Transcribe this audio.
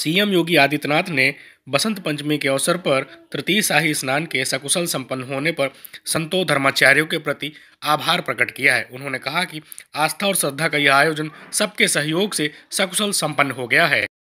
CM योगी आदित्यनाथ ने बसंत पंचमी के अवसर पर तृतीय शाही स्नान के सकुशल संपन्न होने पर संतों धर्माचार्यों के प्रति आभार प्रकट किया है उन्होंने कहा कि आस्था और श्रद्धा का यह आयोजन सबके सहयोग से सकुशल संपन्न हो गया है